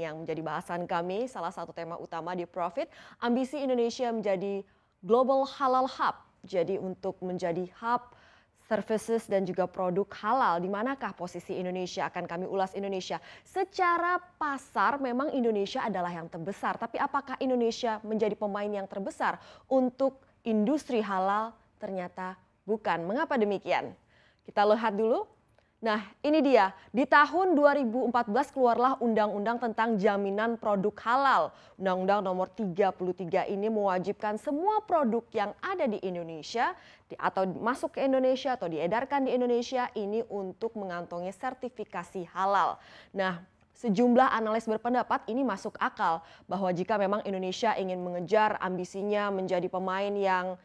yang menjadi bahasan kami, salah satu tema utama di Profit, ambisi Indonesia menjadi Global Halal Hub. Jadi untuk menjadi hub services dan juga produk halal. Di manakah posisi Indonesia? Akan kami ulas Indonesia. Secara pasar memang Indonesia adalah yang terbesar, tapi apakah Indonesia menjadi pemain yang terbesar untuk industri halal? Ternyata bukan. Mengapa demikian? Kita lihat dulu Nah, ini dia. Di tahun 2014 keluarlah undang-undang tentang jaminan produk halal. Undang-undang nomor 33 ini mewajibkan semua produk yang ada di Indonesia atau masuk ke Indonesia atau diedarkan di Indonesia ini untuk mengantongi sertifikasi halal. Nah, Sejumlah analis berpendapat ini masuk akal bahwa jika memang Indonesia ingin mengejar ambisinya menjadi pemain yang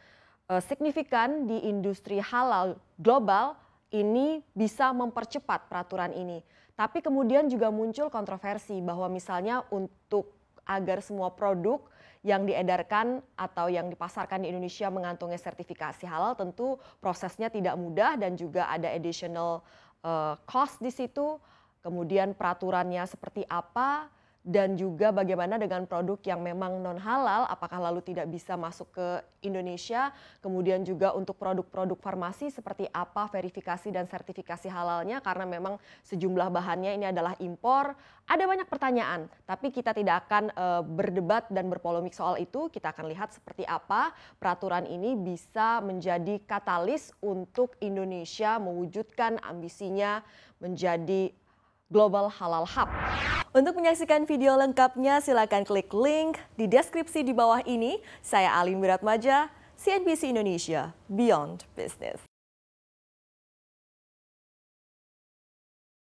eh, signifikan di industri halal global, ini bisa mempercepat peraturan ini. Tapi kemudian juga muncul kontroversi bahwa misalnya untuk agar semua produk yang diedarkan atau yang dipasarkan di Indonesia mengantungi sertifikasi halal tentu prosesnya tidak mudah dan juga ada additional uh, cost di situ. Kemudian peraturannya seperti apa? dan juga bagaimana dengan produk yang memang non halal apakah lalu tidak bisa masuk ke Indonesia kemudian juga untuk produk-produk farmasi seperti apa verifikasi dan sertifikasi halalnya karena memang sejumlah bahannya ini adalah impor ada banyak pertanyaan tapi kita tidak akan e, berdebat dan berpolemik soal itu kita akan lihat seperti apa peraturan ini bisa menjadi katalis untuk Indonesia mewujudkan ambisinya menjadi Global Halal Hub. Untuk menyaksikan video lengkapnya silakan klik link di deskripsi di bawah ini. Saya Alin Wiratmaja, CNBC Indonesia, Beyond Business.